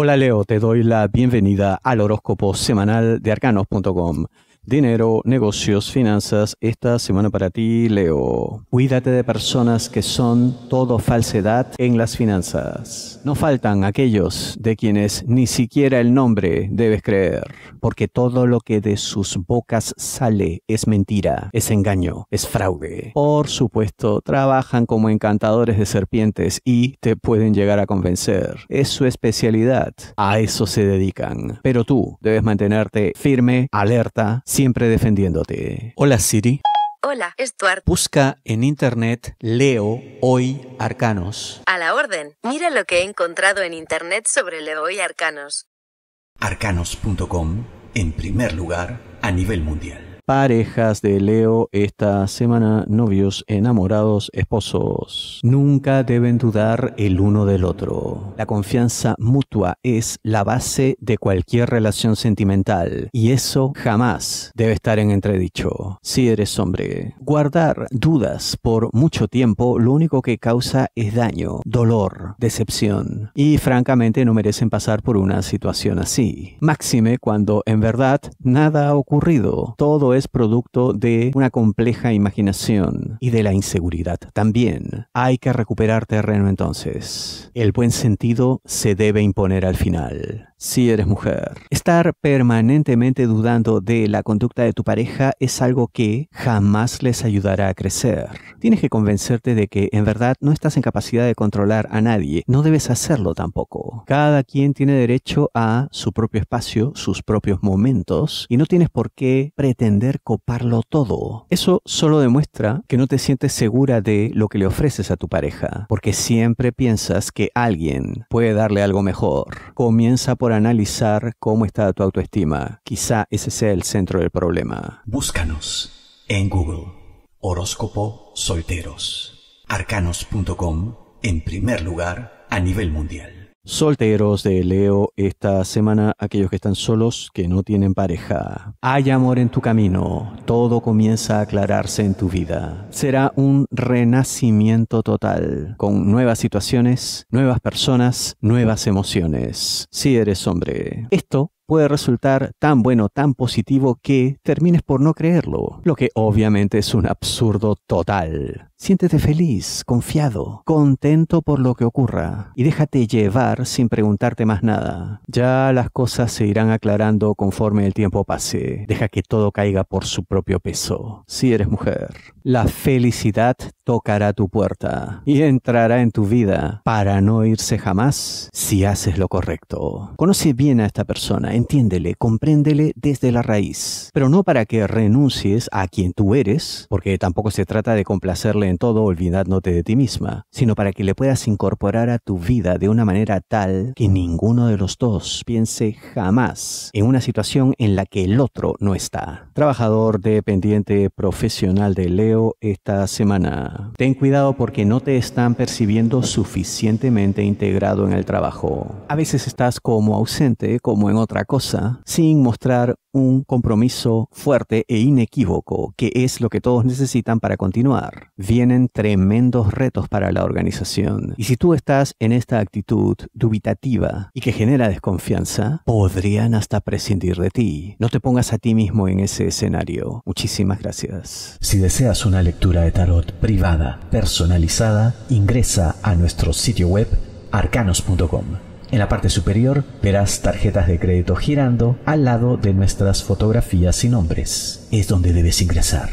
Hola Leo, te doy la bienvenida al horóscopo semanal de arcanos.com. Dinero, negocios, finanzas, esta semana para ti, Leo. Cuídate de personas que son todo falsedad en las finanzas. No faltan aquellos de quienes ni siquiera el nombre debes creer, porque todo lo que de sus bocas sale es mentira, es engaño, es fraude. Por supuesto, trabajan como encantadores de serpientes y te pueden llegar a convencer. Es su especialidad, a eso se dedican. Pero tú debes mantenerte firme, alerta, siempre defendiéndote. Hola Siri. Hola, Stuart. Busca en internet Leo hoy arcanos. A la orden. Mira lo que he encontrado en internet sobre Leo Hoy arcanos. Arcanos.com, en primer lugar, a nivel mundial parejas de Leo esta semana, novios, enamorados, esposos. Nunca deben dudar el uno del otro. La confianza mutua es la base de cualquier relación sentimental y eso jamás debe estar en entredicho. Si eres hombre, guardar dudas por mucho tiempo lo único que causa es daño, dolor, decepción y francamente no merecen pasar por una situación así. Máxime cuando en verdad nada ha ocurrido. Todo es producto de una compleja imaginación y de la inseguridad también. Hay que recuperar terreno entonces. El buen sentido se debe imponer al final si eres mujer. Estar permanentemente dudando de la conducta de tu pareja es algo que jamás les ayudará a crecer. Tienes que convencerte de que en verdad no estás en capacidad de controlar a nadie, no debes hacerlo tampoco. Cada quien tiene derecho a su propio espacio, sus propios momentos, y no tienes por qué pretender coparlo todo. Eso solo demuestra que no te sientes segura de lo que le ofreces a tu pareja, porque siempre piensas que alguien puede darle algo mejor. Comienza por para analizar cómo está tu autoestima. Quizá ese sea el centro del problema. Búscanos en Google. Horóscopo Solteros. Arcanos.com en primer lugar a nivel mundial solteros de Leo esta semana, aquellos que están solos, que no tienen pareja. Hay amor en tu camino, todo comienza a aclararse en tu vida. Será un renacimiento total, con nuevas situaciones, nuevas personas, nuevas emociones. Si eres hombre, esto puede resultar tan bueno, tan positivo que termines por no creerlo, lo que obviamente es un absurdo total. Siéntete feliz, confiado, contento por lo que ocurra y déjate llevar sin preguntarte más nada. Ya las cosas se irán aclarando conforme el tiempo pase. Deja que todo caiga por su propio peso. Si eres mujer, la felicidad tocará tu puerta y entrará en tu vida para no irse jamás si haces lo correcto. Conoce bien a esta persona, entiéndele, compréndele desde la raíz, pero no para que renuncies a quien tú eres, porque tampoco se trata de complacerle en todo olvidándote de ti misma, sino para que le puedas incorporar a tu vida de una manera tal que ninguno de los dos piense jamás en una situación en la que el otro no está. Trabajador dependiente profesional de Leo esta semana. Ten cuidado porque no te están percibiendo suficientemente integrado en el trabajo. A veces estás como ausente, como en otra cosa, sin mostrar un compromiso fuerte e inequívoco, que es lo que todos necesitan para continuar. Vienen tremendos retos para la organización. Y si tú estás en esta actitud dubitativa y que genera desconfianza, podrían hasta prescindir de ti. No te pongas a ti mismo en ese escenario. Muchísimas gracias. Si deseas una lectura de tarot privada, personalizada, ingresa a nuestro sitio web arcanos.com. En la parte superior verás tarjetas de crédito girando al lado de nuestras fotografías y nombres. Es donde debes ingresar.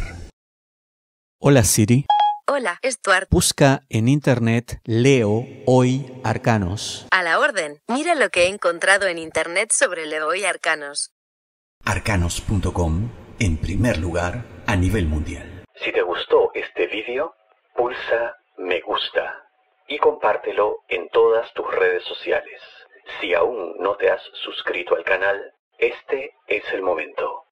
Hola Siri. Hola, Stuart. Busca en internet Leo Hoy Arcanos. A la orden. Mira lo que he encontrado en internet sobre Leo Hoy Arcanos. Arcanos.com, en primer lugar, a nivel mundial. Si te gustó este vídeo, pulsa me gusta y compártelo en todas tus redes sociales. Si aún no te has suscrito al canal, este es el momento.